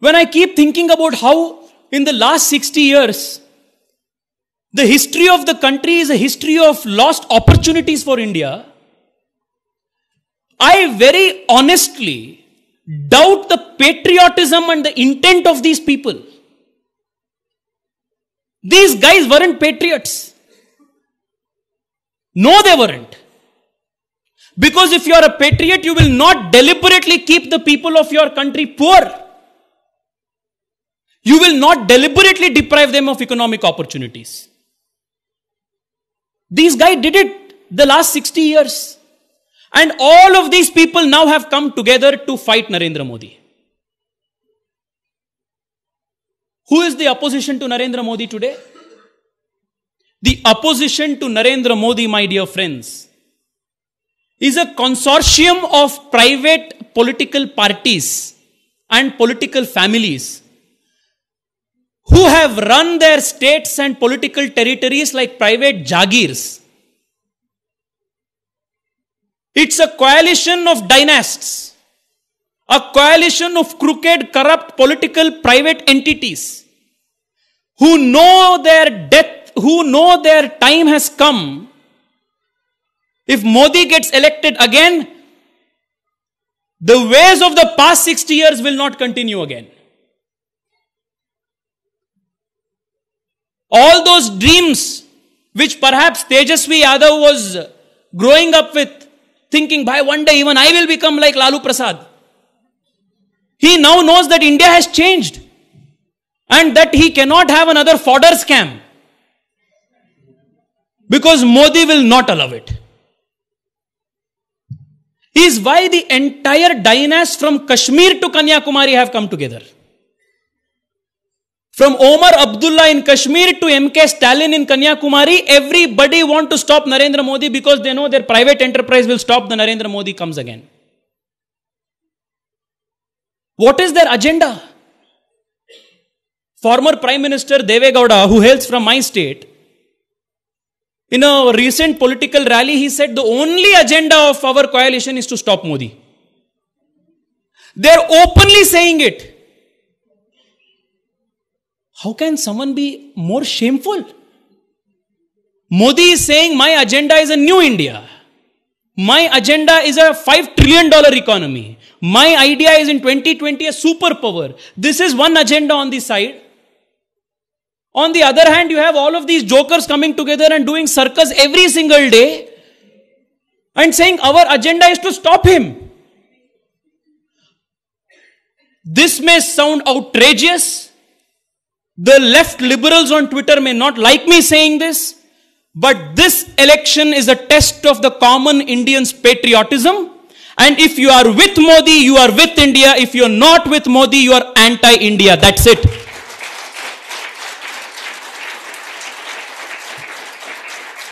When I keep thinking about how in the last 60 years, the history of the country is a history of lost opportunities for India, I very honestly doubt the patriotism and the intent of these people. These guys weren't patriots. No, they weren't. Because if you are a patriot, you will not deliberately keep the people of your country poor. You will not deliberately deprive them of economic opportunities. These guys did it the last 60 years. And all of these people now have come together to fight Narendra Modi. Who is the opposition to Narendra Modi today? The opposition to Narendra Modi, my dear friends, is a consortium of private political parties and political families who have run their states and political territories like private jagirs. It's a coalition of dynasts, a coalition of crooked, corrupt political private entities who know their death, who know their time has come. If Modi gets elected again, the ways of the past 60 years will not continue again. all those dreams which perhaps Tejasvi Yadav was growing up with, thinking, by one day even I will become like Lalu Prasad. He now knows that India has changed and that he cannot have another fodder scam because Modi will not allow it. Is why the entire dynast from Kashmir to Kanyakumari have come together. From Omar Abdullah in Kashmir to MK Stalin in Kanyakumari, everybody want to stop Narendra Modi because they know their private enterprise will stop the Narendra Modi comes again. What is their agenda? Former Prime Minister Devegowda, who hails from my state, in a recent political rally, he said the only agenda of our coalition is to stop Modi. They're openly saying it. How can someone be more shameful? Modi is saying, My agenda is a new India. My agenda is a $5 trillion economy. My idea is in 2020 a superpower. This is one agenda on the side. On the other hand, you have all of these jokers coming together and doing circus every single day and saying our agenda is to stop him. This may sound outrageous, the left liberals on Twitter may not like me saying this, but this election is a test of the common Indian's patriotism. And if you are with Modi, you are with India. If you're not with Modi, you are anti-India. That's it.